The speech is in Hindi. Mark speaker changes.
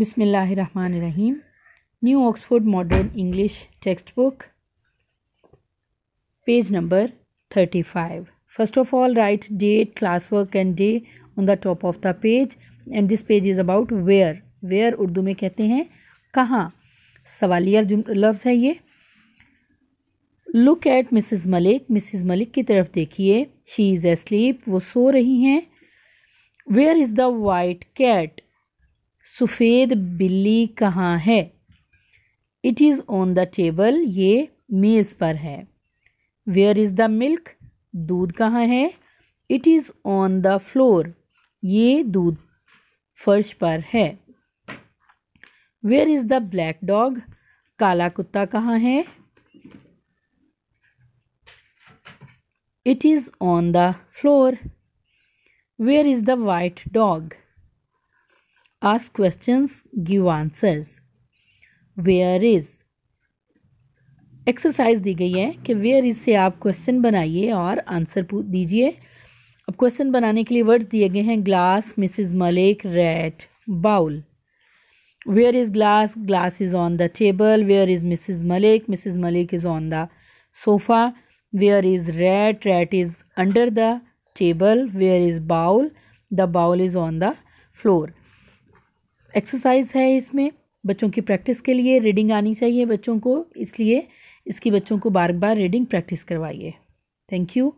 Speaker 1: बिसमीम New Oxford Modern English text book page number thirty five first of all write date class work and day on the top of the page and this page is about where where Urdu में कहते हैं कहाँ सवालिया लफ्ज़ है ये look at Mrs Malik Mrs Malik की तरफ देखिए शी इज़ ए स्लीप वो सो रही हैं where is the white cat सफ़ेद बिल्ली कहाँ है it is on the table ये मेज़ पर है वेयर इज़ द मिल्क दूध कहाँ है it is on the floor ये दूध फर्श पर है where is the black dog काला कुत्ता कहाँ है it is on the floor where is the white dog ask questions, give answers. Where is exercise दी गई है कि वेयर इज से आप क्वेश्चन बनाइए और आंसर दीजिए अब क्वेश्चन बनाने के लिए वर्ड्स दिए गए हैं glass Mrs Malik rat bowl where is glass glass is on the table where is Mrs Malik Mrs Malik is on the sofa where is rat rat is under the table where is bowl the bowl is on the floor exercise है इसमें बच्चों की प्रैक्टिस के लिए रीडिंग आनी चाहिए बच्चों को इसलिए इसकी बच्चों को बार बार रीडिंग प्रैक्टिस करवाइए थैंक यू